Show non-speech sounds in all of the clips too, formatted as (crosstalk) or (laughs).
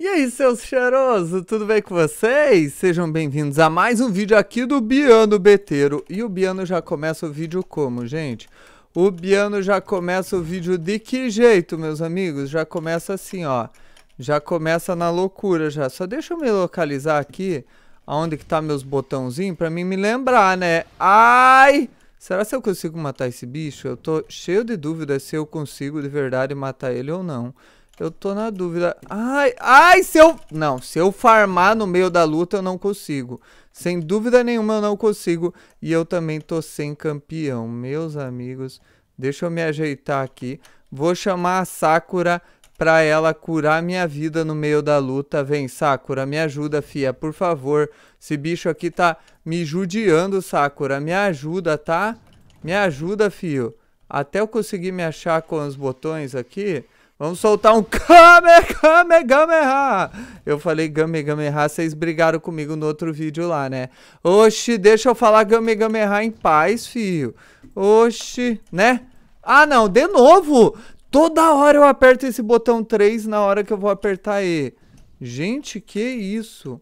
E aí, seus cheirosos, tudo bem com vocês? Sejam bem-vindos a mais um vídeo aqui do Biano Beteiro. E o Biano já começa o vídeo como, gente? O Biano já começa o vídeo de que jeito, meus amigos? Já começa assim, ó. Já começa na loucura já. Só deixa eu me localizar aqui aonde que tá meus botãozinhos pra mim me lembrar, né? Ai! Será que eu consigo matar esse bicho? Eu tô cheio de dúvidas se eu consigo de verdade matar ele ou não. Eu tô na dúvida. Ai, ai, se eu... Não, se eu farmar no meio da luta, eu não consigo. Sem dúvida nenhuma, eu não consigo. E eu também tô sem campeão. Meus amigos, deixa eu me ajeitar aqui. Vou chamar a Sakura pra ela curar minha vida no meio da luta. Vem, Sakura, me ajuda, fia, por favor. Esse bicho aqui tá me judiando, Sakura. Me ajuda, tá? Me ajuda, fio. Até eu conseguir me achar com os botões aqui... Vamos soltar um Kame Kame Gameha. Eu falei Game Gameha, vocês brigaram comigo no outro vídeo lá, né? Oxi, deixa eu falar Game Gameha em paz, filho. Oxi, né? Ah, não, de novo. Toda hora eu aperto esse botão 3 na hora que eu vou apertar E. Gente, que isso?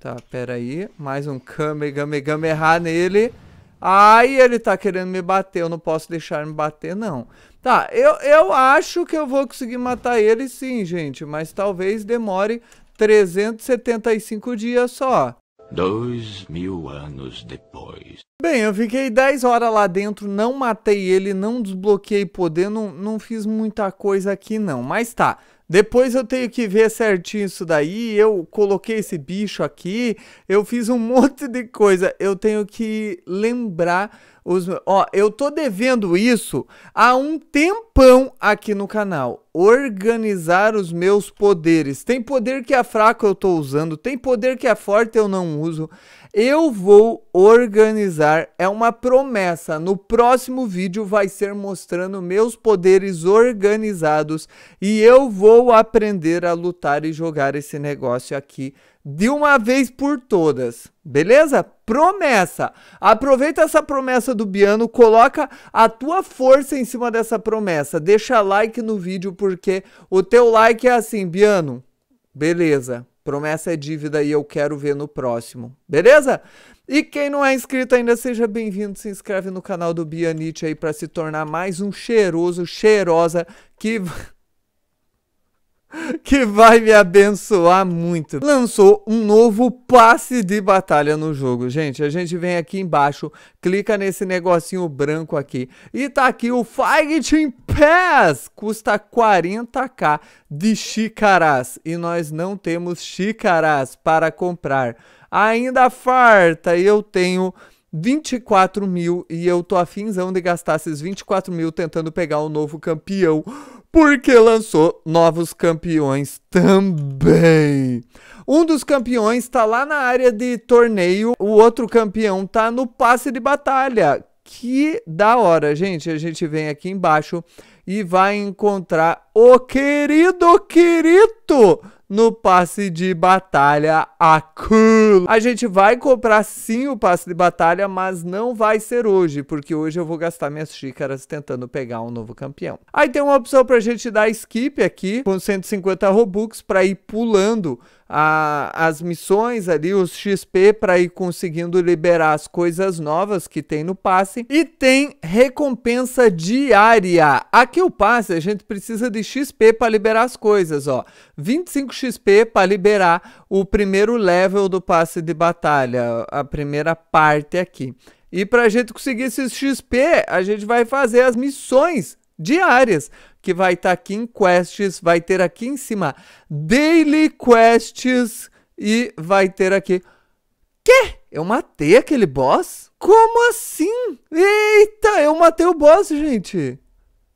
Tá, pera aí. Mais um Kame Game Gameha nele. Ai, ele tá querendo me bater. Eu não posso deixar ele me bater, não. Tá, eu, eu acho que eu vou conseguir matar ele sim, gente, mas talvez demore 375 dias só. Dois mil anos depois. Bem, eu fiquei 10 horas lá dentro, não matei ele, não desbloqueei poder, não, não fiz muita coisa aqui não. Mas tá, depois eu tenho que ver certinho isso daí, eu coloquei esse bicho aqui, eu fiz um (laughs) monte de coisa. Eu tenho que lembrar os, ó, eu tô devendo isso há um tempão aqui no canal. Organizar os meus poderes. Tem poder que é fraco eu tô usando, tem poder que é forte eu não uso. Eu vou organizar, é uma promessa. No próximo vídeo vai ser mostrando meus poderes organizados e eu vou aprender a lutar e jogar esse negócio aqui de uma vez por todas. Beleza? Promessa. Aproveita essa promessa do Biano, coloca a tua força em cima dessa promessa. Deixa like no vídeo porque o teu like é assim, Biano. Beleza. Promessa é dívida e eu quero ver no próximo. Beleza? E quem não é inscrito ainda, seja bem-vindo. Se inscreve no canal do Bianite aí para se tornar mais um cheiroso, cheirosa que que vai me abençoar muito. Lançou um novo passe de batalha no jogo. Gente, a gente vem aqui embaixo, clica nesse negocinho branco aqui e tá aqui o Fighting Pass. Custa 40k de xícaras e nós não temos xícaras para comprar. Ainda farta e eu tenho 24 mil e eu tô afinzão de gastar esses 24 mil tentando pegar o um novo campeão porque lançou novos campeões também. Um dos campeões está lá na área de torneio, o outro campeão está no passe de batalha. Que da hora, gente. A gente vem aqui embaixo e vai encontrar o querido, querido no passe de batalha Akula. A gente vai comprar sim o passe de batalha, mas não vai ser hoje, porque hoje eu vou gastar minhas xícaras tentando pegar um novo campeão. Aí tem uma opção pra gente dar skip aqui, com 150 Robux, pra ir pulando a, as missões ali, os XP para ir conseguindo liberar as coisas novas que tem no passe e tem recompensa diária. Aqui o passe a gente precisa de XP para liberar as coisas, ó. 25 XP para liberar o primeiro level do passe de batalha, a primeira parte aqui. E para a gente conseguir esses XP, a gente vai fazer as missões diárias que vai estar tá aqui em quests, vai ter aqui em cima daily quests e vai ter aqui Quê? Eu matei aquele boss? Como assim? Eita, eu matei o boss, gente.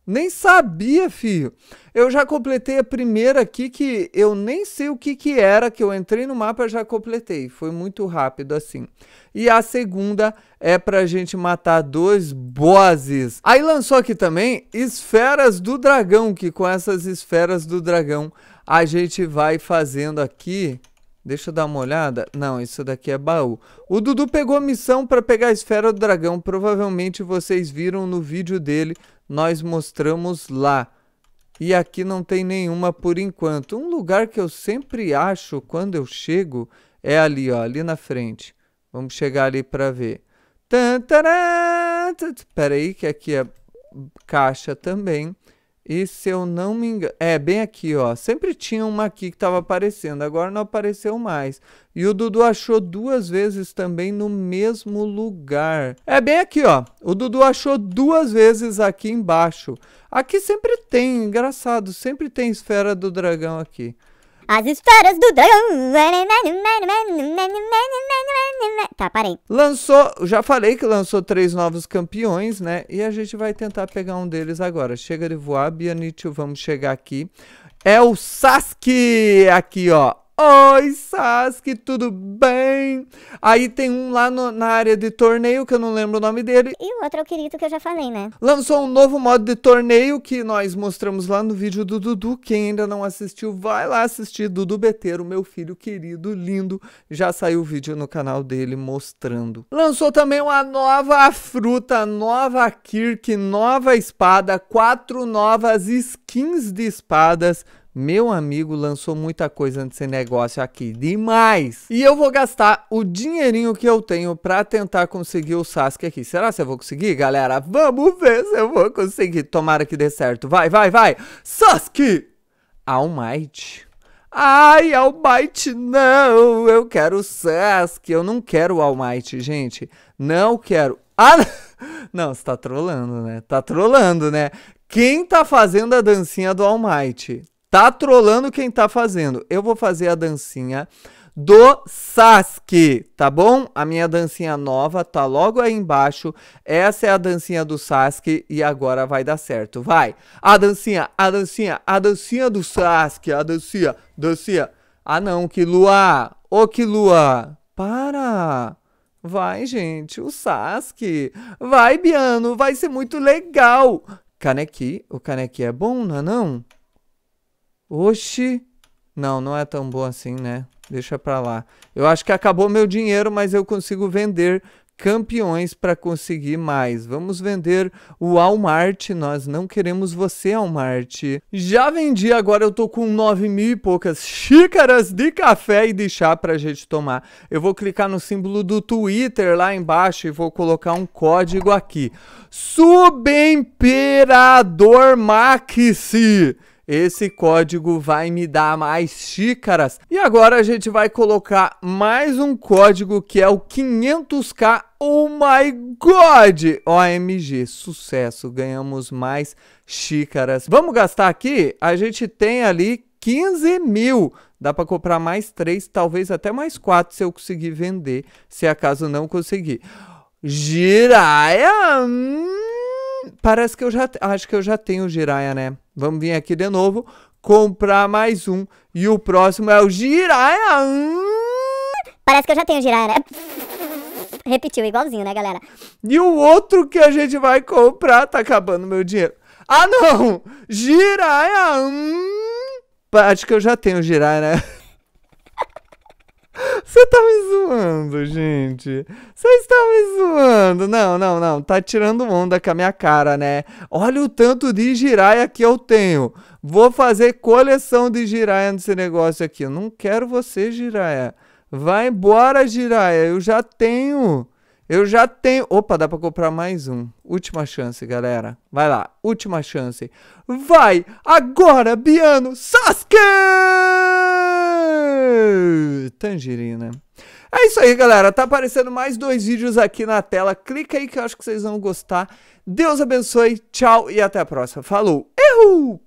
Nem sabia, filho. Eu já completei a primeira aqui que eu nem sei o que que era, que eu entrei no mapa já completei. Foi muito rápido assim. E a segunda é pra gente matar dois bosses. Aí lançou aqui também Esferas do Dragão, que com essas Esferas do Dragão a gente vai fazendo aqui... Deixa eu dar uma olhada. Não, isso daqui é baú. O Dudu pegou a missão para pegar a Esfera do Dragão. Provavelmente vocês viram no vídeo dele. Nós mostramos lá. E aqui não tem nenhuma por enquanto. Um lugar que eu sempre acho quando eu chego é ali, ó, ali na frente. Vamos chegar ali para ver. Espera aí, que aqui é caixa também. E se eu não me engano. É, bem aqui, ó. Sempre tinha uma aqui que estava aparecendo, agora não apareceu mais. E o Dudu achou duas vezes também no mesmo lugar. É bem aqui, ó. O Dudu achou duas vezes aqui embaixo. Aqui sempre tem, engraçado, sempre tem esfera do dragão aqui. As histórias do dragão. Tá, parei. Lançou, já falei que lançou três novos campeões, né? E a gente vai tentar pegar um deles agora. Chega de voar, Bianitio, vamos chegar aqui. É o Sasuke aqui, ó. Oi, Sasuke, tudo bem? Aí tem um lá no, na área de torneio, que eu não lembro o nome dele. E o outro é o querido que eu já falei, né? Lançou um novo modo de torneio que nós mostramos lá no vídeo do Dudu. Quem ainda não assistiu, vai lá assistir. Dudu Beteiro, meu filho querido, lindo. Já saiu o vídeo no canal dele mostrando. Lançou também uma nova fruta, nova Kirk, nova espada, quatro novas skins de espadas meu amigo lançou muita coisa nesse negócio aqui, demais! E eu vou gastar o dinheirinho que eu tenho pra tentar conseguir o Sasuke aqui. Será que eu vou conseguir, galera? Vamos ver se eu vou conseguir. Tomara que dê certo. Vai, vai, vai! Sasuke! All Might. Ai, All Might, não! Eu quero o Sasuke, eu não quero o All Might, gente. Não quero. Ah, (laughs) não, você tá trolando, né? Tá trolando, né? Quem tá fazendo a dancinha do All Might? Tá trolando quem tá fazendo. Eu vou fazer a dancinha do Sasuke, tá bom? A minha dancinha nova tá logo aí embaixo. Essa é a dancinha do Sasuke e agora vai dar certo. Vai. A dancinha, a dancinha, a dancinha do Sasuke, a dancinha, dancinha. Ah não, que lua. Ô oh, que lua. Para. Vai, gente, o Sasuke. Vai, Biano, vai ser muito legal. Kaneki, o Kaneki é bom, não é não? Oxi. Não, não é tão bom assim, né? Deixa pra lá. Eu acho que acabou meu dinheiro, mas eu consigo vender campeões para conseguir mais. Vamos vender o Walmart, nós não queremos você, Walmart. Já vendi, agora eu tô com nove mil e poucas xícaras de café e de chá pra gente tomar. Eu vou clicar no símbolo do Twitter lá embaixo e vou colocar um código aqui. Subemperador Maxi! Esse código vai me dar mais xícaras. E agora a gente vai colocar mais um código que é o 500k Oh my god! OMG, sucesso, ganhamos mais xícaras. Vamos gastar aqui? A gente tem ali 15 mil. Dá para comprar mais três, talvez até mais quatro se eu conseguir vender, se acaso não conseguir. Giraia! Hum parece que eu já acho que eu já tenho o Jiraya, né? Vamos vir aqui de novo, comprar mais um. E o próximo é o Jiraya. Hum... Parece que eu já tenho o Jiraya, né? Repetiu, igualzinho, né, galera? E o outro que a gente vai comprar tá acabando meu dinheiro. Ah, não! Jiraya! Hum... Acho que eu já tenho o Jiraya, né? (laughs) Você tá me zoando, gente. Você está me zoando. Não, não, não. Tá tirando onda com a minha cara, né? Olha o tanto de giraia que eu tenho. Vou fazer coleção de giraia nesse negócio aqui. Eu não quero você, giraia. Vai embora, giraia. Eu já tenho. Eu já tenho. Opa, dá pra comprar mais um. Última chance, galera. Vai lá, última chance. Vai agora, Biano Sasuke! Tangerina. É isso aí, galera. Tá aparecendo mais dois vídeos aqui na tela. Clica aí que eu acho que vocês vão gostar. Deus abençoe, tchau e até a próxima. Falou! Errou!